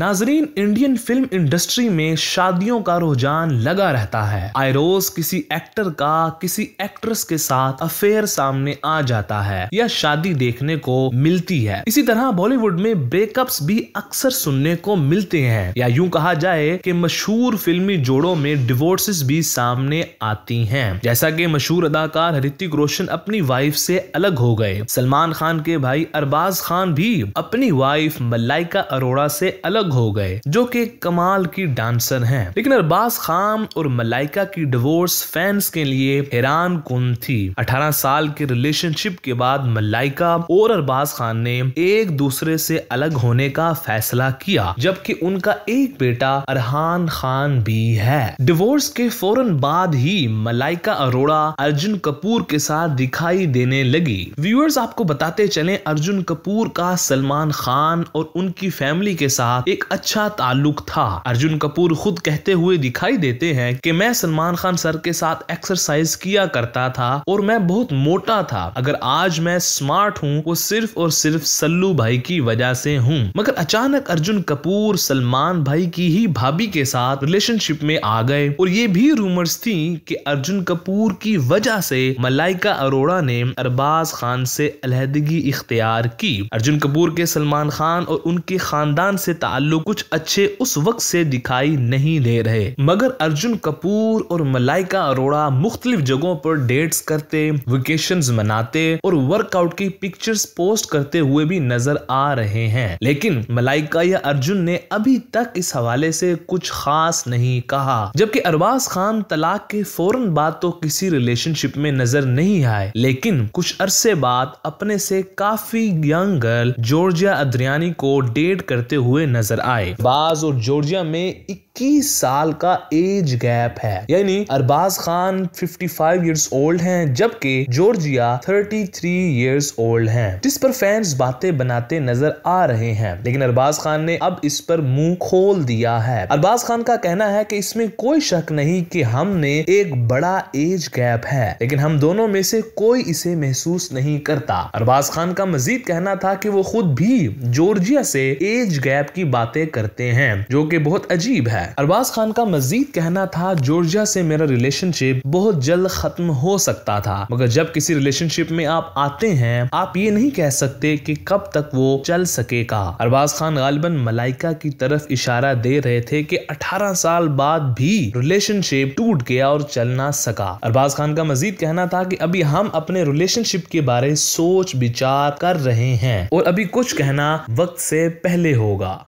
नाजरीन Indian film industry में शादियों का रुझान लगा रहता है आयरोज किसी एक्टर का किसी एक्ट्रेस के साथ अफेयर सामने आ जाता है या शादी देखने को मिलती है इसी तरह बॉलीवुड में ब्रेकअप्स भी अक्सर सुनने को मिलते हैं या यूं कहा जाए कि मशहूर फिल्मी जोड़ों में डिवोर्सेस भी सामने आती हैं जैसा की मशहूर अदाकार ऋतिक रोशन अपनी वाइफ से अलग हो गए सलमान खान के भाई अरबाज खान भी अपनी वाइफ मल्लाइका अरोड़ा से अलग अलग हो गए जो कि कमाल की डांसर हैं लेकिन अरबाज खान और मलाइका की डिवोर्स फैंस के लिए हैरान कन थी 18 साल के रिलेशनशिप के बाद मलाइका और अरबाज खान ने एक दूसरे से अलग होने का फैसला किया जबकि उनका एक बेटा अरहान खान भी है डिवोर्स के फौरन बाद ही मलाइका अरोड़ा अर्जुन कपूर के साथ दिखाई देने लगी व्यूअर्स आपको बताते चले अर्जुन कपूर का सलमान खान और उनकी फैमिली के साथ एक अच्छा ताल्लुक था अर्जुन कपूर खुद कहते हुए दिखाई देते हैं कि मैं सलमान खान सर के साथ एक्सरसाइज किया करता था और मैं बहुत मोटा था अगर आज मैं स्मार्ट हूँ वो सिर्फ और सिर्फ सल्लू भाई की वजह से हूँ मगर अचानक अर्जुन कपूर सलमान भाई की ही भाभी के साथ रिलेशनशिप में आ गए और ये भी रूमर्स थी कि अर्जुन कपूर की वजह से मलाइका अरोड़ा ने अरबाज खान से अलहदगी इख्तियार की अर्जुन कपूर के सलमान खान और उनके खानदान से ताल्लुक ताल्लु कुछ अच्छे उस वक्त से दिखाई नहीं दे रहे मगर अर्जुन कपूर और मलाइका अरोड़ा मुख्तलिफ जगहों पर डेट्स करते वेकेशन मनाते और वर्कआउट की पिक्चर्स पोस्ट करते हुए भी नजर आ रहे हैं लेकिन मलाइका या अर्जुन ने अभी तक इस हवाले से कुछ खास नहीं कहा जबकि अरबाज खान तलाक के फौरन बाद तो किसी रिलेशनशिप में नजर नहीं आए लेकिन कुछ अरसे बाद अपने से काफी यंग गर्ल जॉर्जिया अद्रियानी को डेट करते हुए नजर नजर आए बाज और जॉर्जिया में 21 साल का एज गैप है यानी अरबाज खान 55 ईयर्स ओल्ड हैं जबकि जॉर्जिया 33 ईयर्स ओल्ड हैं जिस पर फैंस बातें बनाते नजर आ रहे हैं लेकिन अरबाज खान ने अब इस पर मुंह खोल दिया है अरबाज खान का कहना है कि इसमें कोई शक नहीं कि हमने एक बड़ा एज गैप है लेकिन हम दोनों में से कोई इसे महसूस नहीं करता अरबाज खान का मजीद कहना था कि वो खुद भी जॉर्जिया से एज गैप की बात बातें करते हैं जो कि बहुत अजीब है अरबाज खान का मजीद कहना था जॉर्जिया से मेरा रिलेशनशिप बहुत जल्द खत्म हो सकता था मगर जब किसी रिलेशनशिप में आप आते हैं आप ये नहीं कह सकते कि कब तक वो चल सकेगा अरबाज खान गालिबन मलाइका की तरफ इशारा दे रहे थे कि 18 साल बाद भी रिलेशनशिप टूट गया और चल ना सका अरबाज खान का मजीद कहना था कि अभी हम अपने रिलेशनशिप के बारे सोच विचार कर रहे हैं और अभी कुछ कहना वक्त से पहले होगा